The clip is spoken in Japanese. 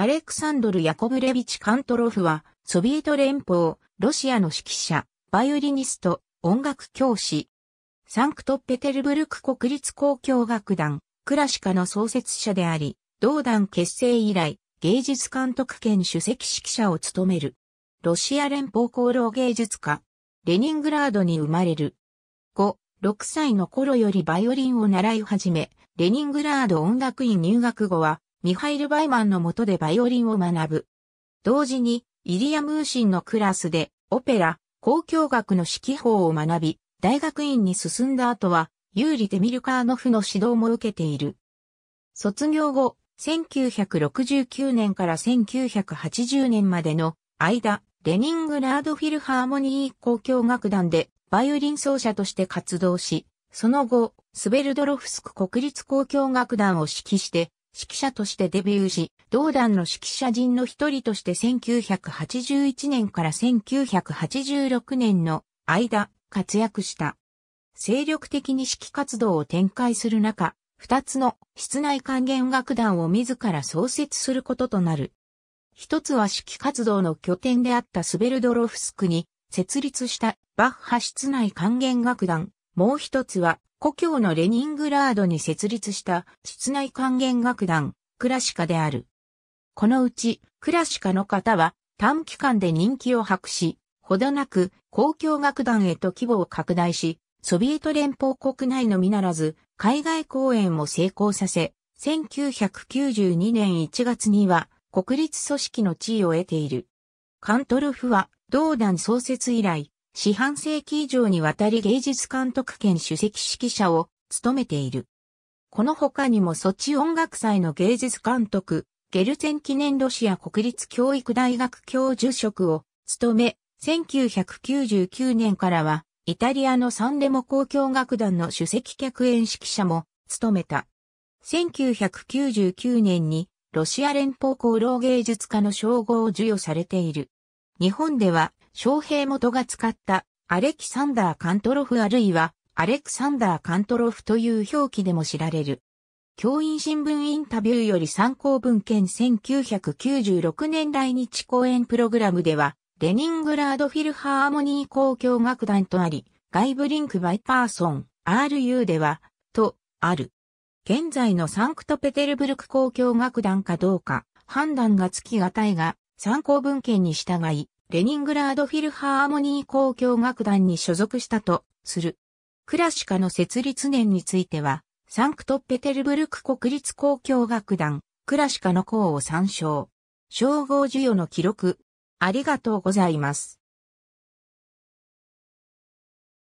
アレクサンドル・ヤコブレビチ・カントロフは、ソビエト連邦、ロシアの指揮者、バイオリニスト、音楽教師。サンクトペテルブルク国立交響楽団、クラシカの創設者であり、同団結成以来、芸術監督兼首席指揮者を務める。ロシア連邦功労芸術家。レニングラードに生まれる。5、6歳の頃よりバイオリンを習い始め、レニングラード音楽院入学後は、ミハイル・バイマンの下でバイオリンを学ぶ。同時に、イリア・ムーシンのクラスで、オペラ、交響楽の指揮法を学び、大学院に進んだ後は、ユーリ・テミルカーノフの指導も受けている。卒業後、1969年から1980年までの間、レニングラードフィルハーモニー交響楽団でバイオリン奏者として活動し、その後、スベルドロフスク国立交響楽団を指揮して、指揮者としてデビューし、同団の指揮者陣の一人として1981年から1986年の間、活躍した。精力的に指揮活動を展開する中、二つの室内還元楽団を自ら創設することとなる。一つは指揮活動の拠点であったスベルドロフスクに設立したバッハ室内還元楽団。もう一つは故郷のレニングラードに設立した室内管弦楽団、クラシカである。このうち、クラシカの方は短期間で人気を博し、ほどなく公共楽団へと規模を拡大し、ソビエト連邦国内のみならず、海外公演も成功させ、1992年1月には国立組織の地位を得ている。カントルフは同団創設以来、四半世紀以上にわたり芸術監督兼主席指揮者を務めている。この他にもソチ音楽祭の芸術監督、ゲルツェン記念ロシア国立教育大学教授職を務め、1999年からはイタリアのサンレモ交響楽団の主席客演指揮者も務めた。1999年にロシア連邦功労芸術家の称号を授与されている。日本では昌平元が使ったアレキサンダー・カントロフあるいはアレクサンダー・カントロフという表記でも知られる。教員新聞インタビューより参考文献1996年来日講演プログラムでは、レニングラードフィルハーモニー交響楽団とあり、外部リンクバイパーソン、RU では、と、ある。現在のサンクトペテルブルク交響楽団かどうか、判断がつきがたいが、参考文献に従い、レニングラードフィルハーモニー交響楽団に所属したとする。クラシカの設立年については、サンクトペテルブルク国立交響楽団、クラシカの校を参照。称号授与の記録。ありがとうございます。